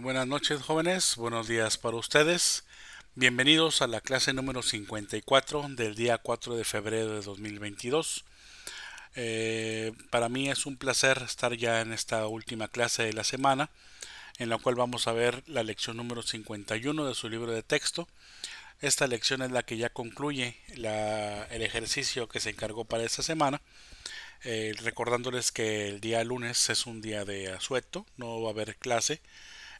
buenas noches jóvenes, buenos días para ustedes. Bienvenidos a la clase número 54 del día 4 de febrero de 2022. Eh, para mí es un placer estar ya en esta última clase de la semana, en la cual vamos a ver la lección número 51 de su libro de texto. Esta lección es la que ya concluye el ejercicio que se encargó para esta semana. Eh, recordándoles que el día lunes es un día de asueto, no va a haber clase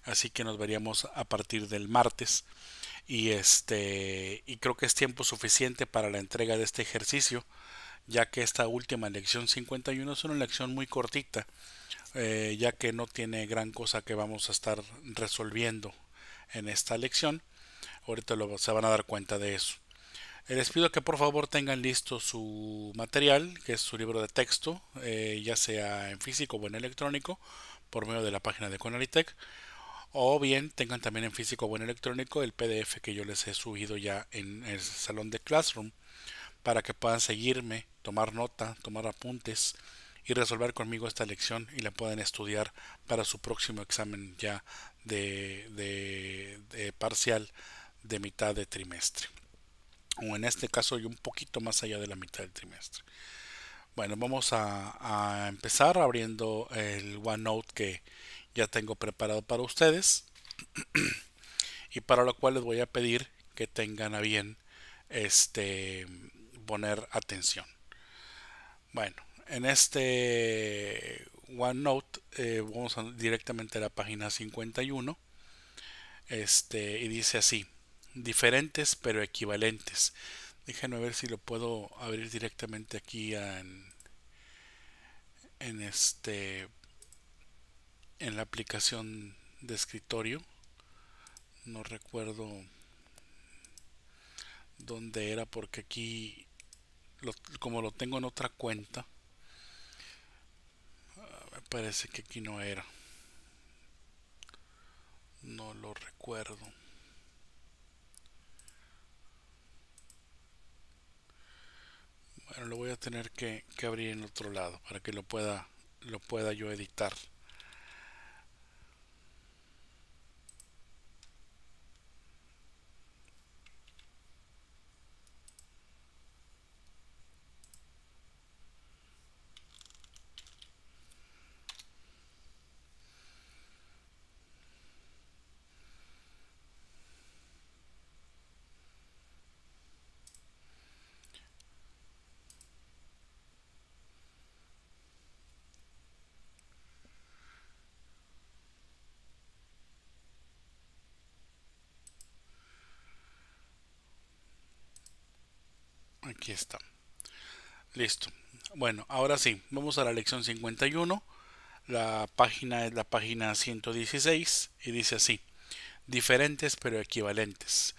así que nos veríamos a partir del martes y este y creo que es tiempo suficiente para la entrega de este ejercicio ya que esta última lección 51 es una lección muy cortita eh, ya que no tiene gran cosa que vamos a estar resolviendo en esta lección ahorita se van a dar cuenta de eso les pido que por favor tengan listo su material, que es su libro de texto, eh, ya sea en físico o en electrónico, por medio de la página de Conalitech o bien tengan también en físico o en electrónico el PDF que yo les he subido ya en el salón de Classroom para que puedan seguirme, tomar nota, tomar apuntes y resolver conmigo esta lección y la puedan estudiar para su próximo examen ya de, parcial de mitad de trimestre o en este caso un poquito más allá de la mitad del trimestre. Bueno, vamos a, a empezar abriendo el OneNote que ya tengo preparado para ustedes y para lo cual les voy a pedir que tengan a bien este poner atención. Bueno, en este OneNote eh, vamos directamente a la página 51 este, y dice así, diferentes pero equivalentes. Déjenme ver si lo puedo abrir directamente aquí en, en este en la aplicación de escritorio. No recuerdo dónde era porque aquí, como lo tengo en otra cuenta, ah, me parece que aquí no era. No lo recuerdo. Bueno, lo voy a tener que, que abrir en otro lado para que lo pueda, lo pueda yo editar. aquí está. Listo. Bueno, ahora sí, vamos a la lección 51. La página es la página 116 y dice así. Diferentes pero equivalentes.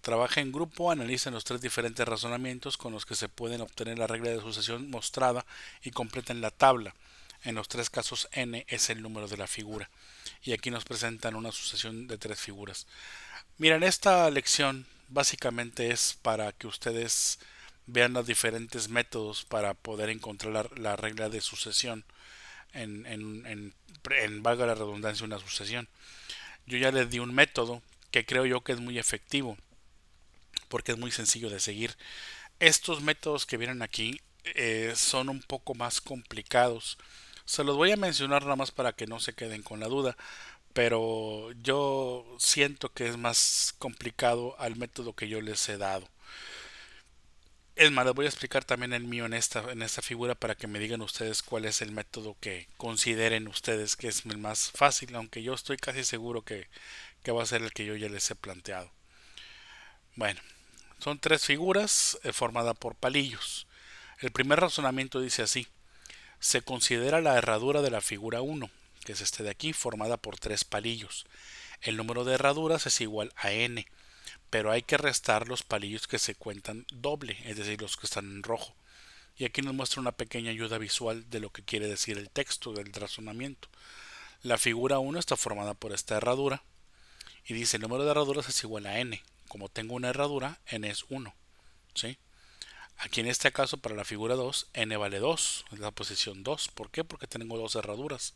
Trabaja en grupo, analicen los tres diferentes razonamientos con los que se pueden obtener la regla de sucesión mostrada y completen la tabla. En los tres casos n es el número de la figura. Y aquí nos presentan una sucesión de tres figuras. Miren, esta lección básicamente es para que ustedes vean los diferentes métodos para poder encontrar la, regla de sucesión en, en, en, valga la redundancia, una sucesión. Yo ya les di un método que creo yo que es muy efectivo porque es muy sencillo de seguir. Estos métodos que vienen aquí eh, son un poco más complicados. Se los voy a mencionar nada más para que no se queden con la duda, pero yo siento que es más complicado al método que yo les he dado. Es más, les voy a explicar también el mío en esta, en esta figura para que me digan ustedes cuál es el método que consideren ustedes que es el más fácil, aunque yo estoy casi seguro que, va a ser el que yo ya les he planteado. Bueno, son tres figuras eh, formadas por palillos. El primer razonamiento dice así. Se considera la herradura de la figura 1, que es este de aquí, formada por tres palillos. El número de herraduras es igual a n pero hay que restar los palillos que se cuentan doble, es decir, los que están en rojo. Y aquí nos muestra una pequeña ayuda visual de lo que quiere decir el texto del razonamiento. La figura 1 está formada por esta herradura y dice el número de herraduras es igual a n. Como tengo una herradura, n es 1. ¿sí? Aquí en este caso para la figura 2, n vale 2, es la posición 2. ¿Por qué? Porque tengo dos herraduras.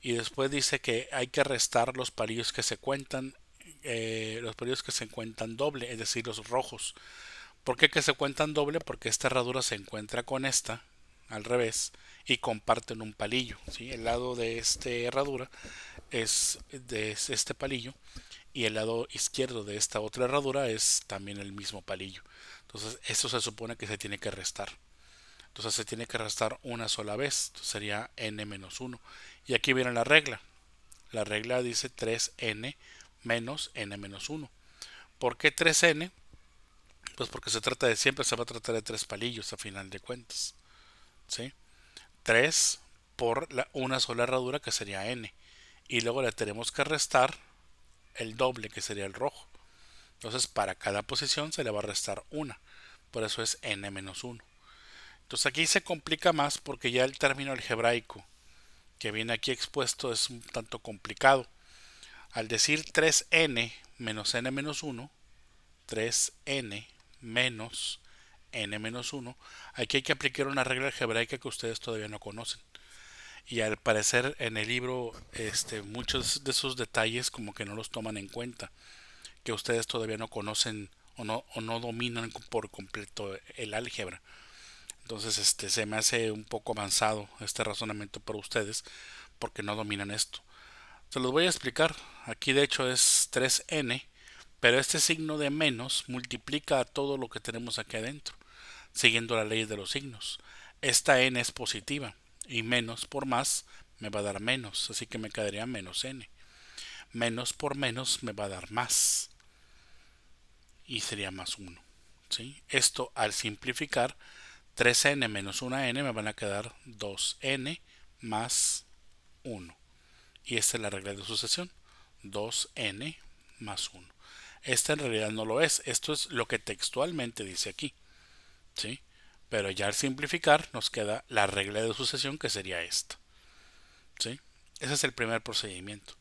Y después dice que hay que restar los palillos que se cuentan eh, los periodos que se cuentan doble, es decir, los rojos. ¿Por qué que se cuentan doble? Porque esta herradura se encuentra con esta, al revés, y comparten un palillo. El lado de esta herradura es de este palillo y el lado izquierdo de esta otra herradura es también el mismo palillo. Entonces, eso se supone que se tiene que restar. Entonces, se tiene que restar una sola vez. sería n-1. Y aquí viene la regla. La regla dice 3n menos n-1. ¿Por qué 3n? Pues porque se trata de siempre, se va a tratar de tres palillos a final de cuentas. 3 por una sola herradura que sería n. Y luego le tenemos que restar el doble que sería el rojo. Entonces para cada posición se le va a restar una. Por eso es n-1. Entonces aquí se complica más porque ya el término algebraico que viene aquí expuesto es un tanto complicado. Al decir 3n menos n menos 1, 3n menos n menos 1, aquí hay que aplicar una regla algebraica que ustedes todavía no conocen. Y al parecer en el libro este, muchos de esos detalles como que no los toman en cuenta, que ustedes todavía no conocen o no, dominan por completo el álgebra. Entonces este, se me hace un poco avanzado este razonamiento para ustedes porque no dominan esto. Se los voy a explicar. Aquí de hecho es 3n, pero este signo de menos multiplica a todo lo que tenemos aquí adentro, siguiendo la ley de los signos. Esta n es positiva y menos por más me va a dar menos, así que me quedaría menos n. Menos por menos me va a dar más y sería más 1. ¿sí? Esto al simplificar 3n menos 1n me van a quedar 2n más 1 y esta es la regla de sucesión 2n más 1 esta en realidad no lo es esto es lo que textualmente dice aquí ¿sí? pero ya al simplificar nos queda la regla de sucesión que sería esta ¿sí? ese es el primer procedimiento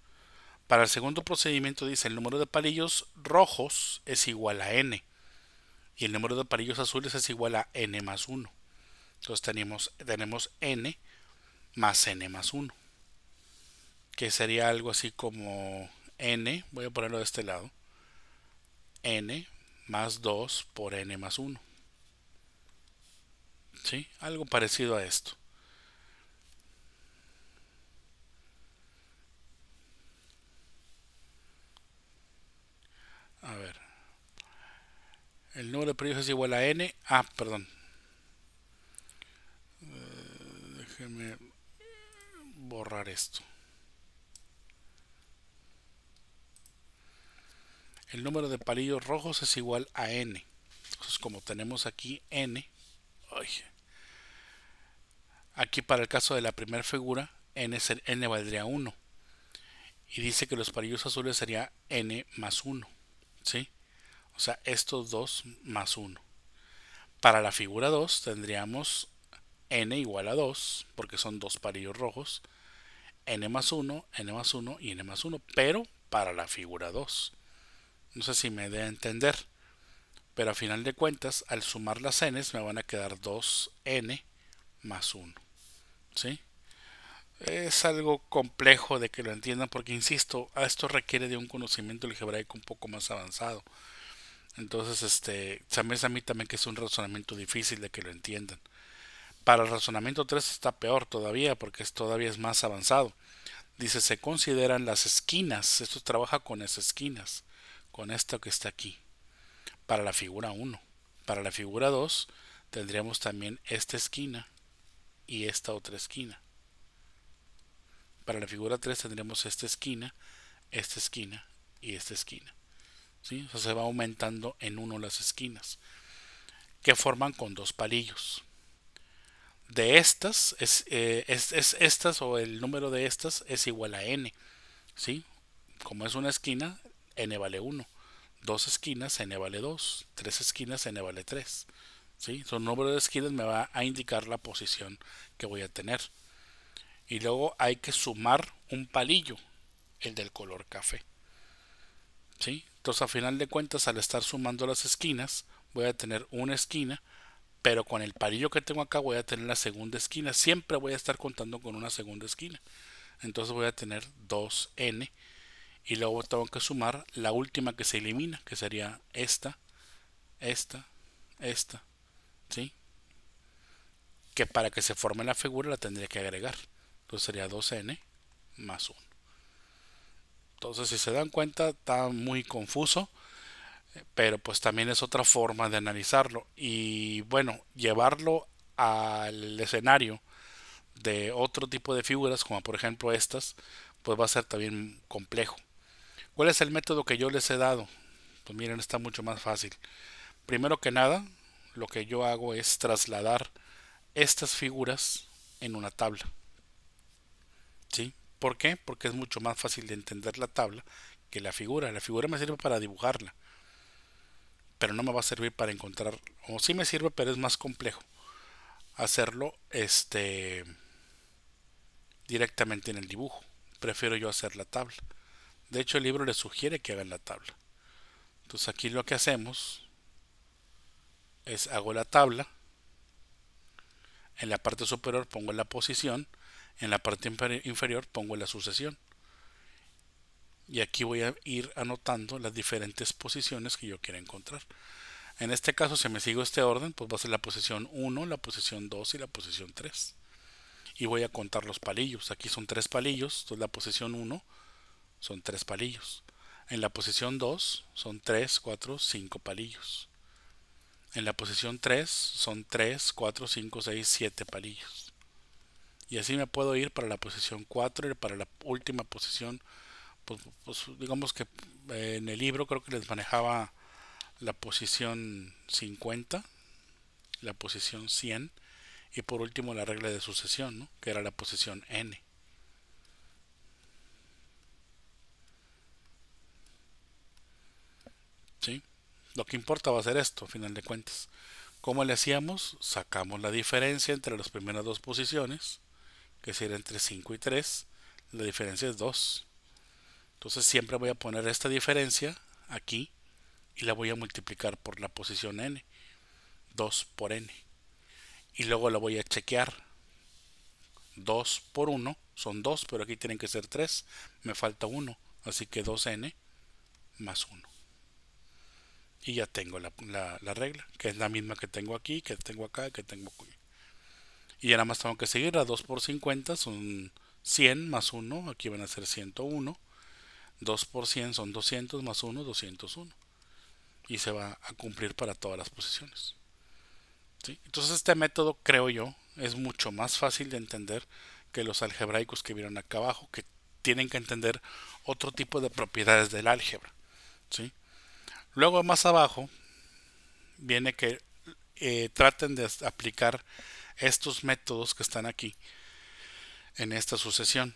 para el segundo procedimiento dice el número de palillos rojos es igual a n y el número de palillos azules es igual a n más 1 entonces tenemos, tenemos n más n más 1 que sería algo así como n, voy a ponerlo de este lado, n más 2 por n más 1. ¿Sí? Algo parecido a esto. A ver. El número de periodos es igual a n. Ah, perdón. Eh, déjeme borrar esto. el número de palillos rojos es igual a n. Entonces, como tenemos aquí n, aquí para el caso de la primera figura, n, n valdría 1. Y dice que los palillos azules sería n más 1. ¿sí? O sea, estos dos más 1. Para la figura 2 tendríamos n igual a 2, porque son dos palillos rojos, n más 1, n más 1 y n más 1, pero para la figura 2. No sé si me dé a entender. Pero a final de cuentas, al sumar las n's me van a quedar 2n más 1. ¿Sí? Es algo complejo de que lo entiendan porque, insisto, esto requiere de un conocimiento algebraico un poco más avanzado. Entonces, este, también a mí también que es un razonamiento difícil de que lo entiendan. Para el razonamiento 3 está peor todavía porque es, todavía es más avanzado. Dice, se consideran las esquinas, esto trabaja con las esquinas con esto que está aquí para la figura 1. Para la figura 2 tendríamos también esta esquina y esta otra esquina. Para la figura 3 tendremos esta esquina, esta esquina y esta esquina. ¿Sí? se va aumentando en uno las esquinas que forman con dos palillos. De estas, eh, es, es, estas o el número de estas es igual a n. ¿sí? Como es una esquina, n vale 1. Dos esquinas, n vale 2. Tres esquinas, n vale 3. ¿Sí? Su número de esquinas me va a indicar la posición que voy a tener. Y luego hay que sumar un palillo, el del color café. ¿Sí? Entonces a final de cuentas al estar sumando las esquinas voy a tener una esquina, pero con el palillo que tengo acá voy a tener la segunda esquina. Siempre voy a estar contando con una segunda esquina. Entonces voy a tener 2n y luego tengo que sumar la última que se elimina, que sería esta, esta, esta, ¿sí? Que para que se forme la figura la tendría que agregar. Entonces sería 2n más 1. Entonces, si se dan cuenta, está muy confuso, pero pues también es otra forma de analizarlo. Y bueno, llevarlo al escenario de otro tipo de figuras, como por ejemplo estas, pues va a ser también complejo. ¿Cuál es el método que yo les he dado? Pues miren, está mucho más fácil. Primero que nada, lo que yo hago es trasladar estas figuras en una tabla. ¿Sí? ¿Por qué? Porque es mucho más fácil de entender la tabla que la figura. La figura me sirve para dibujarla, pero no me va a servir para encontrar, o sí me sirve, pero es más complejo hacerlo este directamente en el dibujo. Prefiero yo hacer la tabla. De hecho, el libro le sugiere que hagan la tabla. Entonces aquí lo que hacemos es hago la tabla. En la parte superior pongo la posición. En la parte inferior pongo la sucesión. Y aquí voy a ir anotando las diferentes posiciones que yo quiero encontrar. En este caso, si me sigo este orden, pues va a ser la posición 1, la posición 2 y la posición 3. Y voy a contar los palillos. Aquí son tres palillos. Entonces la posición 1 son tres palillos. En la posición 2 son 3, 4, 5 palillos. En la posición 3 son 3, 4, 5, 6, 7 palillos. Y así me puedo ir para la posición 4 y para la última posición. Pues, pues, digamos que eh, en el libro creo que les manejaba la posición 50, la posición 100 y por último la regla de sucesión, que era la posición n. Lo que importa va a ser esto, a final de cuentas. ¿Cómo le hacíamos? Sacamos la diferencia entre las primeras dos posiciones, que sería entre 5 y 3. La diferencia es 2. Entonces siempre voy a poner esta diferencia aquí y la voy a multiplicar por la posición n. 2 por n. Y luego la voy a chequear. 2 por 1 son 2, pero aquí tienen que ser 3. Me falta 1, así que 2n más 1 y ya tengo la, la, regla, que es la misma que tengo aquí, que tengo acá, que tengo aquí. Y ya nada más tengo que seguir a 2 por 50 son 100 más 1, aquí van a ser 101. 2 por 100 son 200 más 1, 201. Y se va a cumplir para todas las posiciones. Entonces este método, creo yo, es mucho más fácil de entender que los algebraicos que vieron acá abajo, que tienen que entender otro tipo de propiedades del álgebra. ¿Sí? Luego más abajo viene que eh, traten de aplicar estos métodos que están aquí en esta sucesión.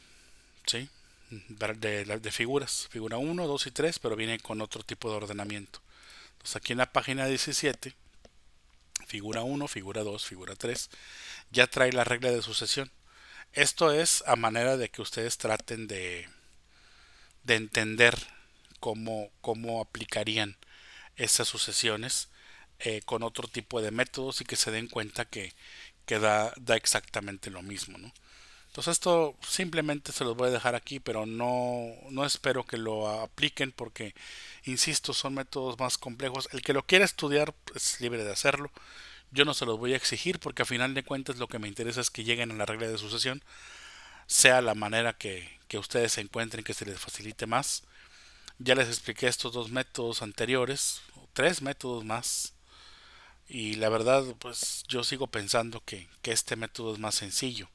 ¿sí? De, de, figuras, figura 1, 2 y 3, pero viene con otro tipo de ordenamiento. Entonces aquí en la página 17, figura 1, figura 2, figura 3, ya trae la regla de sucesión. Esto es a manera de que ustedes traten de, entender cómo aplicarían esas sucesiones eh, con otro tipo de métodos y que se den cuenta que, da, exactamente lo mismo. Entonces esto simplemente se los voy a dejar aquí, pero no, espero que lo apliquen porque, insisto, son métodos más complejos. El que lo quiera estudiar pues, es libre de hacerlo. Yo no se los voy a exigir porque a final de cuentas lo que me interesa es que lleguen a la regla de sucesión, sea la manera que, que ustedes encuentren que se les facilite más ya les expliqué estos dos métodos anteriores, tres métodos más. Y la verdad, pues yo sigo pensando que, este método es más sencillo,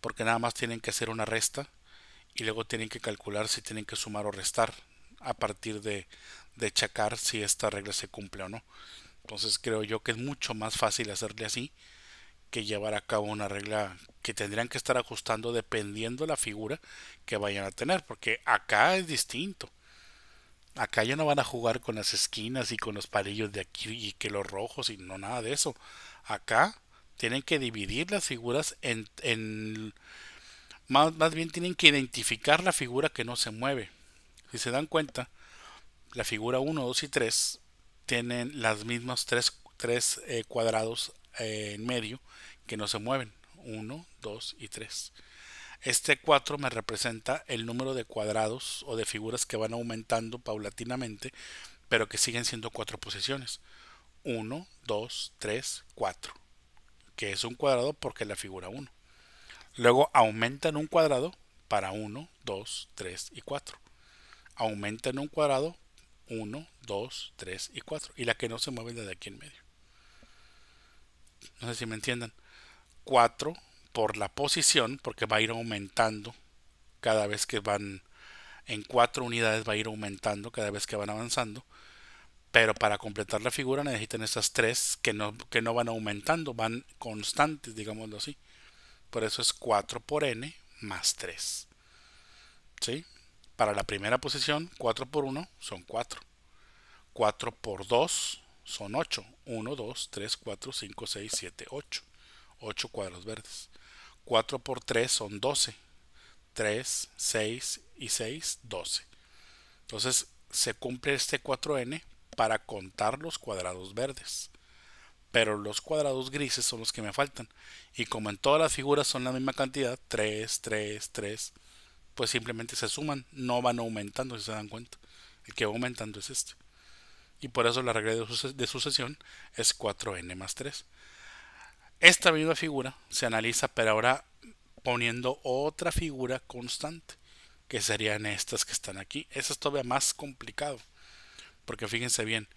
porque nada más tienen que hacer una resta y luego tienen que calcular si tienen que sumar o restar a partir de, de checar si esta regla se cumple o no. Entonces creo yo que es mucho más fácil hacerle así que llevar a cabo una regla que tendrían que estar ajustando dependiendo la figura que vayan a tener, porque acá es distinto. Acá ya no van a jugar con las esquinas y con los palillos de aquí y que los rojos y no nada de eso. Acá tienen que dividir las figuras en... más, bien tienen que identificar la figura que no se mueve. Si se dan cuenta, la figura 1, 2 y 3 tienen las mismas tres, eh, cuadrados eh, en medio que no se mueven. 1, 2 y 3. Este 4 me representa el número de cuadrados o de figuras que van aumentando paulatinamente, pero que siguen siendo cuatro posiciones. 1, 2, 3, 4, que es un cuadrado porque es la figura 1. Luego aumentan un cuadrado para 1, 2, 3 y 4. Aumentan un cuadrado 1, 2, 3 y 4. Y la que no se mueve desde aquí en medio. No sé si me entiendan. 4 por la posición, porque va a ir aumentando cada vez que van en cuatro unidades, va a ir aumentando cada vez que van avanzando. Pero para completar la figura necesitan esas tres que no, que no van aumentando, van constantes, digámoslo así. Por eso es 4 por n más 3. ¿Sí? Para la primera posición, 4 por 1 son 4. 4 por 2 son 8. 1, 2, 3, 4, 5, 6, 7, 8. 8 cuadros verdes. 4 por 3 son 12. 3, 6 y 6, 12. Entonces se cumple este 4n para contar los cuadrados verdes. Pero los cuadrados grises son los que me faltan. Y como en todas las figuras son la misma cantidad, 3, 3, 3, pues simplemente se suman, no van aumentando, si se dan cuenta. El que va aumentando es este. Y por eso la regla de, sucesión es 4n más 3. Esta misma figura se analiza, pero ahora poniendo otra figura constante, que serían estas que están aquí. Eso es todavía más complicado, porque fíjense bien,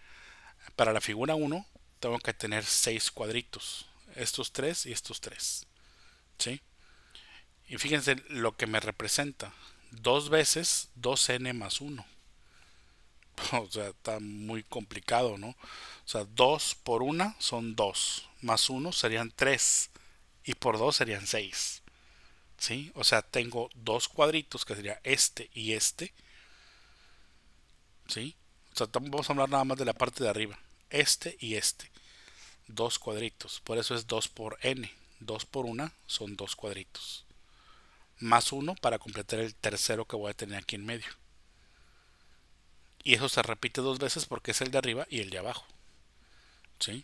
para la figura 1 tengo que tener 6 cuadritos, estos 3 y estos 3. ¿sí? Y fíjense lo que me representa, 2 veces 2n más 1. O sea, está muy complicado, ¿no? O sea, 2 por 1 son 2 más 1 serían 3 y por 2 serían 6. ¿Sí? O sea, tengo dos cuadritos que sería este y este. ¿Sí? O sea, vamos a hablar nada más de la parte de arriba. Este y este. Dos cuadritos. Por eso es 2 por n. 2 por 1 son dos cuadritos. Más 1 para completar el tercero que voy a tener aquí en medio. Y eso se repite dos veces porque es el de arriba y el de abajo. ¿Sí?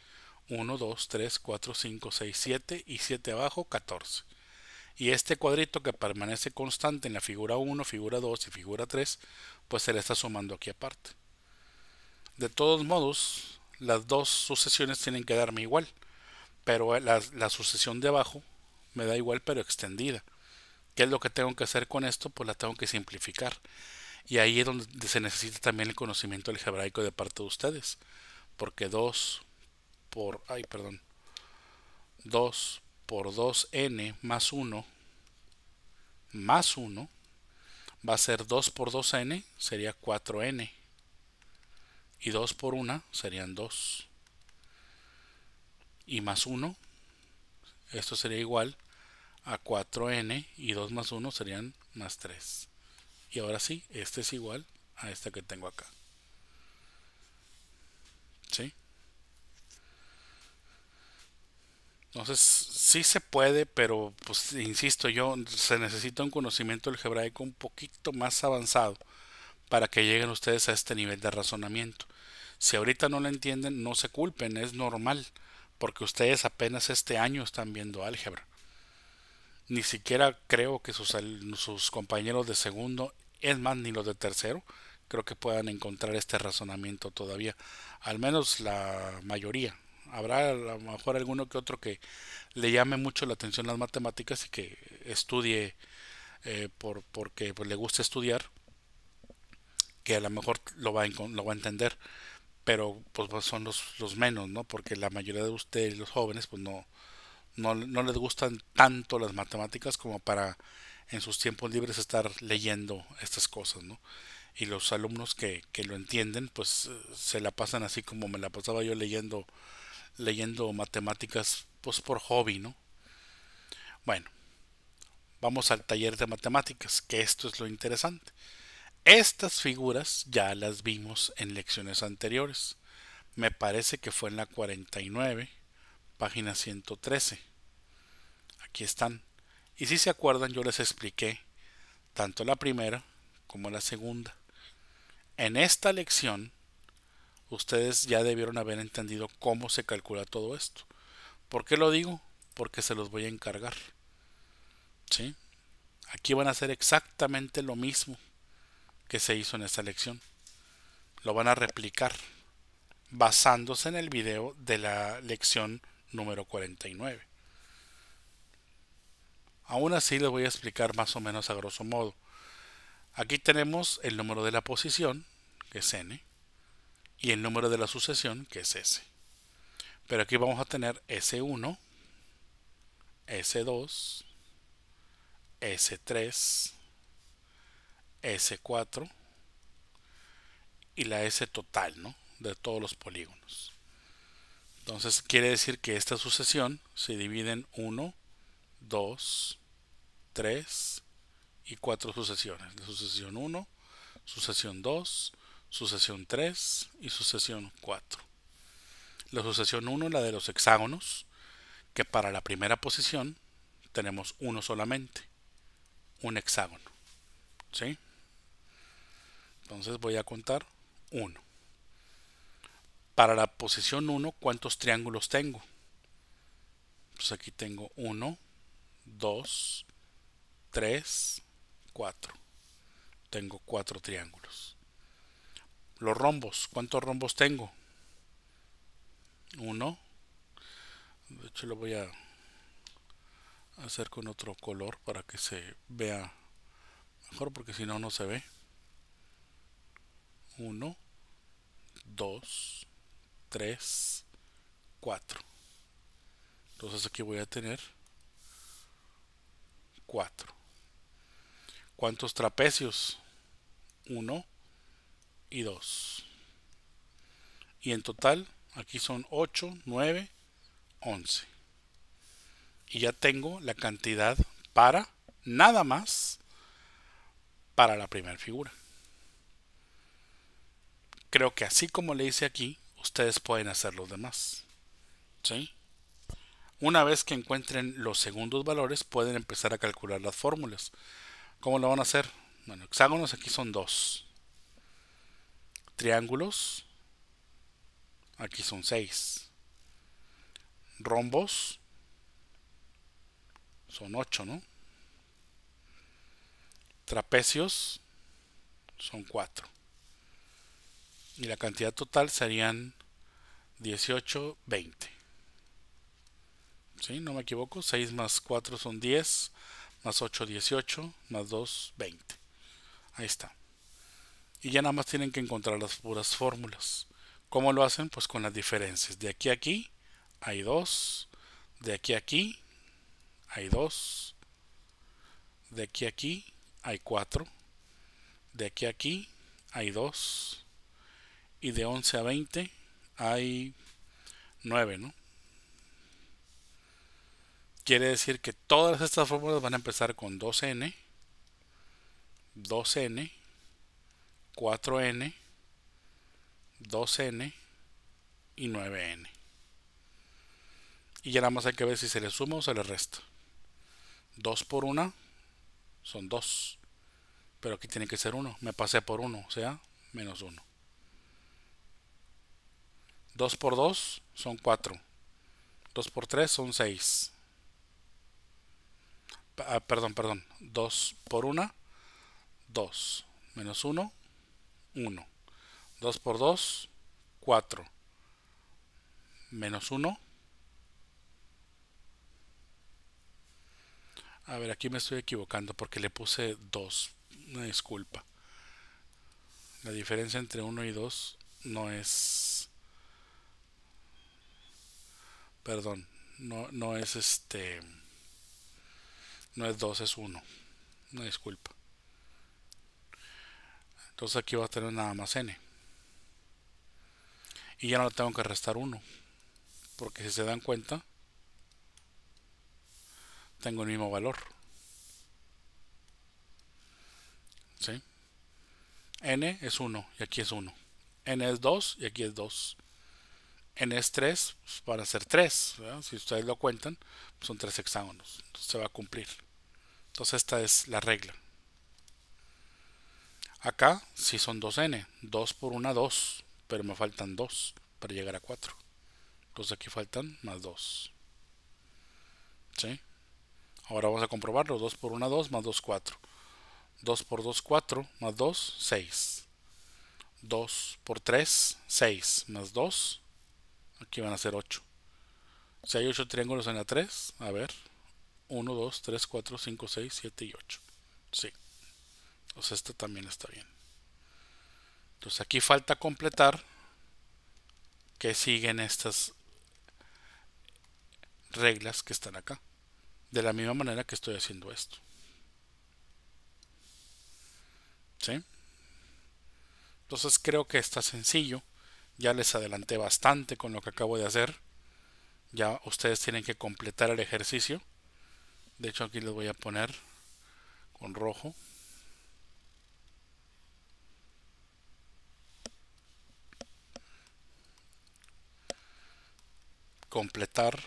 1, 2, 3, 4, 5, 6, 7 y 7 abajo, 14. Y este cuadrito que permanece constante en la figura 1, figura 2 y figura 3, pues se le está sumando aquí aparte. De todos modos, las dos sucesiones tienen que darme igual, pero la, sucesión de abajo me da igual pero extendida. ¿Qué es lo que tengo que hacer con esto? Pues la tengo que simplificar. Y ahí es donde se necesita también el conocimiento algebraico de parte de ustedes. Porque 2 por, ay, perdón, 2 por 2n más 1 más 1 va a ser 2 por 2n sería 4n y 2 por 1 serían 2 y más 1 esto sería igual a 4n y 2 más 1 serían más 3 y ahora sí, este es igual a este que tengo acá ¿sí? Entonces, sí se puede, pero pues insisto yo, se necesita un conocimiento algebraico un poquito más avanzado para que lleguen ustedes a este nivel de razonamiento. Si ahorita no lo entienden, no se culpen, es normal, porque ustedes apenas este año están viendo álgebra. Ni siquiera creo que sus, sus compañeros de segundo, es más, ni los de tercero, creo que puedan encontrar este razonamiento todavía, al menos la mayoría, Habrá a lo mejor alguno que otro que le llame mucho la atención las matemáticas y que estudie eh, por, porque pues, le gusta estudiar, que a lo mejor lo va a, lo va a entender, pero pues, pues son los, los menos, ¿no? Porque la mayoría de ustedes, los jóvenes, pues no, no, no les gustan tanto las matemáticas como para en sus tiempos libres estar leyendo estas cosas, ¿no? Y los alumnos que, que, lo entienden, pues se la pasan así como me la pasaba yo leyendo leyendo matemáticas pues por hobby, ¿no? Bueno, vamos al taller de matemáticas, que esto es lo interesante. Estas figuras ya las vimos en lecciones anteriores. Me parece que fue en la 49, página 113. Aquí están. Y si se acuerdan, yo les expliqué tanto la primera como la segunda. En esta lección ustedes ya debieron haber entendido cómo se calcula todo esto. ¿Por qué lo digo? Porque se los voy a encargar. ¿Sí? Aquí van a hacer exactamente lo mismo que se hizo en esta lección. Lo van a replicar basándose en el video de la lección número 49. Aún así les voy a explicar más o menos a grosso modo. Aquí tenemos el número de la posición, que es n y el número de la sucesión, que es S. Pero aquí vamos a tener S1, S2, S3, S4 y la S total ¿no? de todos los polígonos. Entonces quiere decir que esta sucesión se divide en 1, 2, 3 y 4 sucesiones. La sucesión 1, sucesión 2, sucesión 3 y sucesión 4. La sucesión 1, la de los hexágonos, que para la primera posición tenemos uno solamente, un hexágono. ¿Sí? Entonces voy a contar 1. Para la posición 1, ¿cuántos triángulos tengo? Pues aquí tengo 1, 2, 3, 4. Tengo 4 triángulos los rombos. ¿Cuántos rombos tengo? Uno. De hecho lo voy a hacer con otro color para que se vea mejor porque si no no se ve. Uno, dos, tres, cuatro. Entonces aquí voy a tener cuatro. ¿Cuántos trapecios? Uno y 2. Y en total, aquí son 8, 9, 11. Y ya tengo la cantidad para nada más para la primera figura. Creo que así como le hice aquí, ustedes pueden hacer los demás. ¿Sí? Una vez que encuentren los segundos valores, pueden empezar a calcular las fórmulas. ¿Cómo lo van a hacer? Bueno, hexágonos aquí son 2 triángulos, aquí son 6. Rombos, son 8, ¿no? Trapecios, son 4. Y la cantidad total serían 18, 20. ¿Sí? No me equivoco. 6 más 4 son 10, más 8, 18, más 2, 20. Ahí está y ya nada más tienen que encontrar las puras fórmulas. ¿Cómo lo hacen? Pues con las diferencias. De aquí a aquí hay 2, de aquí a aquí hay 2, de aquí a aquí hay 4, de aquí a aquí hay 2 y de 11 a 20 hay 9, ¿no? Quiere decir que todas estas fórmulas van a empezar con 2n, 2n, 4N, 2N y 9N. Y ya nada más hay que ver si se le suma o se le resta. 2 por 1 son 2. Pero aquí tiene que ser 1. Me pasé por 1, o sea, menos 1. 2 por 2 son 4. 2 por 3 son 6. Ah, perdón, perdón. 2 por 1, 2. Menos 1, 1. 2 por 2, 4. Menos 1. A ver, aquí me estoy equivocando porque le puse 2. Una disculpa. La diferencia entre 1 y 2 no es... Perdón, no, no es este... No es 2, es 1. Una disculpa. Entonces aquí va a tener nada más n. Y ya no le tengo que restar 1. Porque si se dan cuenta, tengo el mismo valor. n es 1 y aquí es 1. n es 2 y aquí es 2. n es 3 pues para ser 3. Si ustedes lo cuentan, pues, son 3 hexágonos. Entonces se va a cumplir. Entonces esta es la regla. Acá sí son 2n, 2 por 1, 2, pero me faltan 2 para llegar a 4. Entonces pues aquí faltan más 2. ¿Sí? Ahora vamos a comprobarlo, 2 por 1, 2, más 2, 4. 2 por 2, 4, más 2, 6. 2 por 3, 6, más 2, aquí van a ser 8. Si hay 8 triángulos en la 3, a ver, 1, 2, 3, 4, 5, 6, 7 y 8. Sí. Entonces esto también está bien. Entonces aquí falta completar que siguen estas reglas que están acá. De la misma manera que estoy haciendo esto. ¿Sí? Entonces creo que está sencillo. Ya les adelanté bastante con lo que acabo de hacer. Ya ustedes tienen que completar el ejercicio. De hecho aquí les voy a poner con rojo. completar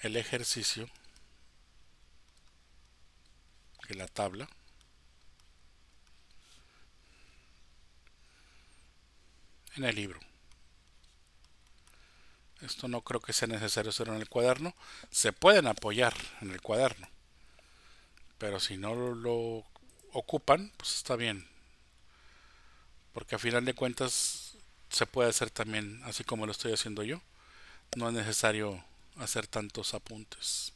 el ejercicio de la tabla en el libro esto no creo que sea necesario hacerlo en el cuaderno se pueden apoyar en el cuaderno pero si no lo ocupan pues está bien porque a final de cuentas se puede hacer también así como lo estoy haciendo yo no es necesario hacer tantos apuntes.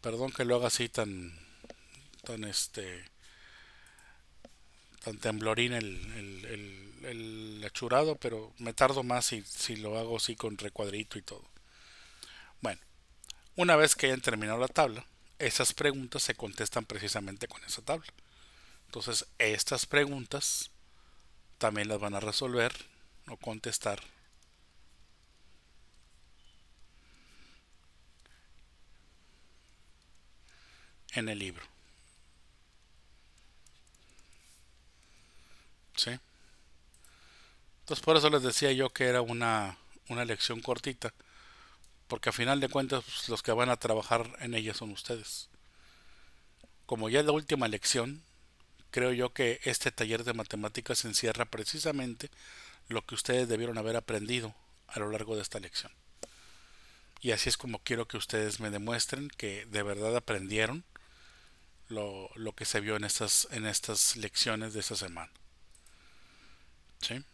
Perdón que lo haga así tan tan este tan temblorín el, el, achurado, pero me tardo más si, si lo hago así con recuadrito y todo. Bueno, una vez que hayan terminado la tabla, esas preguntas se contestan precisamente con esa tabla. Entonces, estas preguntas también las van a resolver o contestar. en el libro. ¿Sí? Entonces por eso les decía yo que era una, una lección cortita porque a final de cuentas pues, los que van a trabajar en ella son ustedes. Como ya es la última lección, creo yo que este taller de matemáticas encierra precisamente lo que ustedes debieron haber aprendido a lo largo de esta lección. Y así es como quiero que ustedes me demuestren que de verdad aprendieron lo, que se vio en estas, en estas lecciones de esta semana. ¿Sí?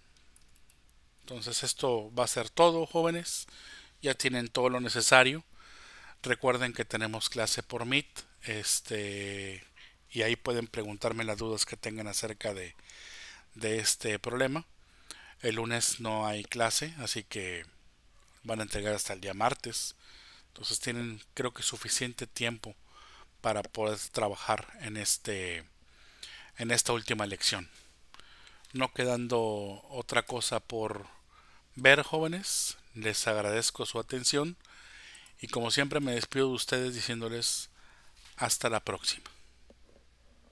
Entonces esto va a ser todo, jóvenes ya tienen todo lo necesario. Recuerden que tenemos clase por Meet, este, y ahí pueden preguntarme las dudas que tengan acerca de, de este problema. El lunes no hay clase, así que van a entregar hasta el día martes. Entonces tienen creo que suficiente tiempo para poder trabajar en este en esta última lección. No quedando otra cosa por ver jóvenes, les agradezco su atención y como siempre me despido de ustedes diciéndoles hasta la próxima.